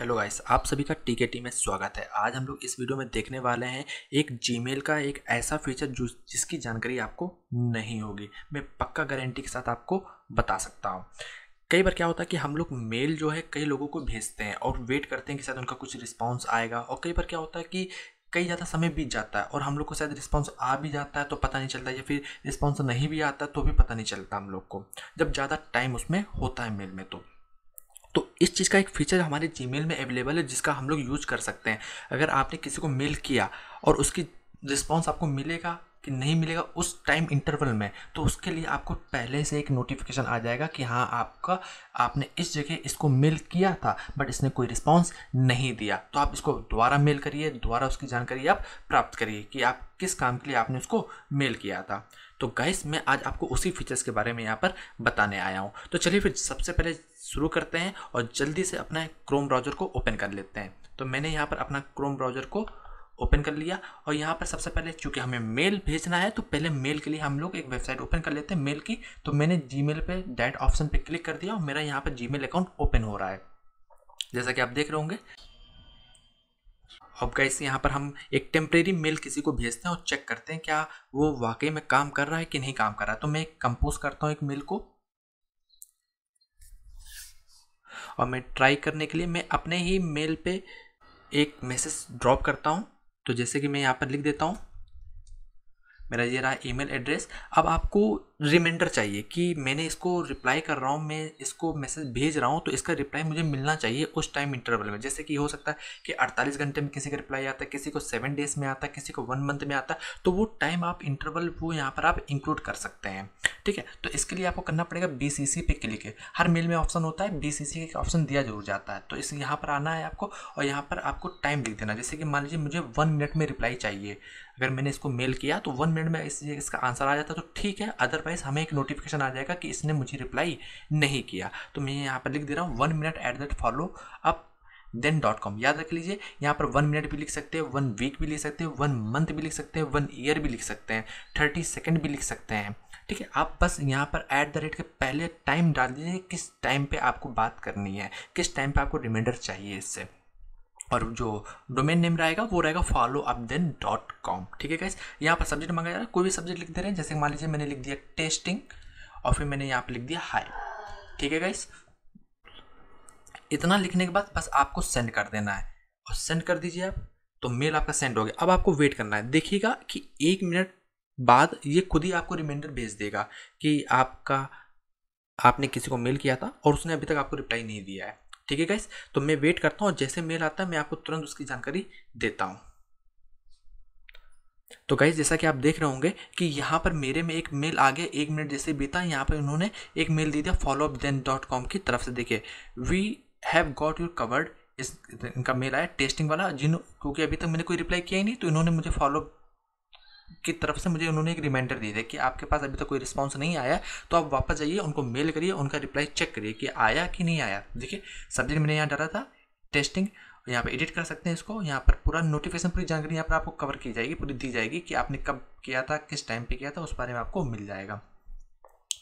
hello guys आप सभी का टीके टी में स्वागत है आज हम लोग इस वीडियो में देखने वाले हैं एक जीमेल का एक ऐसा फीचर जो जिसकी जानकारी आपको नहीं होगी मैं पक्का गारंटी के साथ आपको बता सकता हूँ कई बार क्या होता है कि हम लोग मेल जो है कई लोगों को भेजते हैं और वेट करते हैं कि शायद उनका कुछ रिस्पॉन्स आएगा और कई बार क्या होता है कि कई ज़्यादा समय बीत जाता है और हम लोग को शायद रिस्पॉन्स आ भी जाता है तो पता नहीं चलता या फिर रिस्पॉन्स नहीं भी आता तो भी पता नहीं चलता हम लोग को जब ज़्यादा टाइम उसमें होता है मेल में तो तो इस चीज़ का एक फीचर हमारे जी में अवेलेबल है जिसका हम लोग यूज कर सकते हैं अगर आपने किसी को मेल किया और उसकी रिस्पॉन्स आपको मिलेगा कि नहीं मिलेगा उस टाइम इंटरवल में तो उसके लिए आपको पहले से एक नोटिफिकेशन आ जाएगा कि हाँ आपका आपने इस जगह इसको मेल किया था बट इसने कोई रिस्पॉन्स नहीं दिया तो आप इसको दोबारा मेल करिए दोबारा उसकी जानकारी आप प्राप्त करिए कि आप किस काम के लिए आपने उसको मेल किया था तो गाइस मैं आज आपको उसी फीचर्स के बारे में यहाँ पर बताने आया हूँ तो चलिए फिर सबसे पहले शुरू करते हैं और जल्दी से अपना क्रोम ब्राउज़र को ओपन कर लेते हैं तो मैंने यहाँ पर अपना क्रोम ब्राउज़र को ओपन कर लिया और यहाँ पर सबसे पहले चूंकि हमें मेल भेजना है तो पहले मेल के लिए हम लोग एक वेबसाइट ओपन कर लेते हैं मेल की तो मैंने जी मेल पर डैट ऑप्शन पर क्लिक कर दिया और मेरा यहाँ पर जी अकाउंट ओपन हो रहा है जैसा कि आप देख रहे होंगे अब गाइस यहाँ पर हम एक टेम्प्रेरी मेल किसी को भेजते हैं और चेक करते हैं क्या वो वाकई में काम कर रहा है कि नहीं काम कर रहा है तो मैं कंपोज करता हूँ एक मेल को और मैं ट्राई करने के लिए मैं अपने ही मेल पे एक मैसेज ड्रॉप करता हूँ तो जैसे कि मैं यहाँ पर लिख देता हूँ मेरा ये रहा ईमेल एड्रेस अब आपको रिमाइंडर चाहिए कि मैंने इसको रिप्लाई कर रहा हूँ मैं इसको मैसेज भेज रहा हूँ तो इसका रिप्लाई मुझे मिलना चाहिए उस टाइम इंटरवल में जैसे कि हो सकता है कि 48 घंटे में किसी का रिप्लाई आता है किसी को सेवन डेज में आता है किसी को वन मंथ में आता है तो वो टाइम आप इंटरवल वो यहाँ पर आप इंक्लूड कर सकते हैं ठीक है तो इसके लिए आपको करना पड़ेगा बी सी सी पे क्लिक है हर मेल में ऑप्शन होता है बी सी सी का ऑप्शन दिया जरूर जाता है तो इस यहाँ पर आना है आपको और यहाँ पर आपको टाइम लिख देना जैसे कि मान लीजिए मुझे वन मिनट में रिप्लाई चाहिए अगर मैंने इसको मेल किया तो वन मिनट में इस इसका आंसर आ जाता तो ठीक है अदरवाइज हमें एक नोटिफिकेशन आ जाएगा कि इसने मुझे रिप्लाई नहीं किया तो मैं यहाँ पर लिख दे रहा हूँ one minute at that follow up then dot com याद रख लीजिए यहाँ पर वन मिनट भी लिख सकते हैं वन वीक भी लिख सकते हैं वन मंथ भी लिख सकते हैं वन ईयर भी लिख सकते हैं थर्टी सेकेंड भी लिख सकते हैं ठीक है आप बस यहाँ पर ऐट द रेट के पहले टाइम डाल दीजिए किस टाइम पे आपको बात करनी है किस टाइम पे आपको रिमाइंडर चाहिए इससे और जो डोमेन नेम रहेगा वो रहेगा follow up then dot com ठीक है गाइस यहाँ पर सब्जेक्ट मांगा जा रहा है कोई भी सब्जेक्ट लिख दे रहे हैं जैसे मान लीजिए मैंने लिख दिया टेस्टिंग और फिर मैंने यहाँ पर लिख दिया हाई ठीक है गाइस इतना लिखने के बाद बस आपको सेंड कर देना है और सेंड कर दीजिए आप तो मेल आपका सेंड हो गया अब आपको वेट करना है देखिएगा कि एक मिनट बाद ये खुद ही आपको रिमाइंडर भेज देगा कि आपका आपने किसी को मेल किया था और उसने अभी तक आपको रिप्लाई नहीं दिया है ठीक है गाइस तो मैं वेट करता हूँ और जैसे मेल आता है मैं आपको तुरंत उसकी जानकारी देता हूँ तो गाइज जैसा कि आप देख रहे होंगे कि यहाँ पर मेरे में एक मेल आ गया एक मिनट जैसे बीता यहाँ पर उन्होंने एक मेल दे दिया फॉलोअप देन डॉट कॉम की तरफ से देखिए we have got you covered इस इनका मेल आया टेस्टिंग वाला जिन क्योंकि अभी तक मैंने कोई रिप्लाई किया ही नहीं तो इन्होंने मुझे फॉलोअप की तरफ से मुझे उन्होंने एक रिमाइंडर दिया है कि आपके पास अभी तक तो कोई रिस्पॉन्स नहीं आया तो आप वापस जाइए उनको मेल करिए उनका रिप्लाई चेक करिए कि आया कि नहीं आया देखिए सब्जेक्ट मैंने यहाँ डाला था टेस्टिंग यहाँ पर एडिट कर सकते हैं इसको यहाँ पर पूरा नोटिफिकेशन पूरी जानकारी यहाँ पर आपको कवर की जाएगी पूरी दी जाएगी कि आपने कब किया था किस टाइम पर किया था उस बारे में आपको मिल जाएगा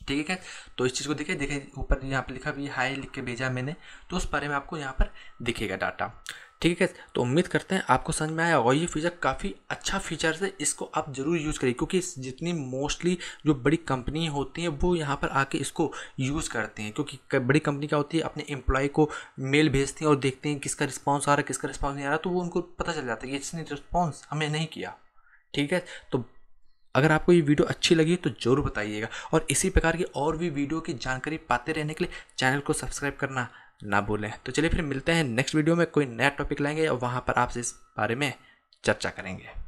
ठीक है तो इस चीज़ को देखिए देखिए ऊपर यहाँ पर लिखा भी हाई लिख के भेजा मैंने तो उस बारे में आपको यहाँ पर दिखेगा डाटा ठीक है तो उम्मीद करते हैं आपको समझ में आया और ये फीचर काफ़ी अच्छा फीचर है इसको आप ज़रूर यूज़ करिए क्योंकि जितनी मोस्टली जो बड़ी कंपनी होती हैं वो यहाँ पर आके इसको यूज़ करते हैं क्योंकि बड़ी कंपनी क्या होती है अपने एम्प्लॉय को मेल भेजती हैं और देखते हैं किसका रिस्पॉन्स आ रहा है किसका रिस्पॉन्स नहीं आ रहा तो वो उनको पता चल जाता है कि इसने रिस्पॉन्स हमें नहीं किया ठीक है तो अगर आपको ये वीडियो अच्छी लगी तो ज़रूर बताइएगा और इसी प्रकार की और भी वीडियो की जानकारी पाते रहने के लिए चैनल को सब्सक्राइब करना ना भूलें तो चलिए फिर मिलते हैं नेक्स्ट वीडियो में कोई नया टॉपिक लाएंगे और वहाँ पर आपसे इस बारे में चर्चा करेंगे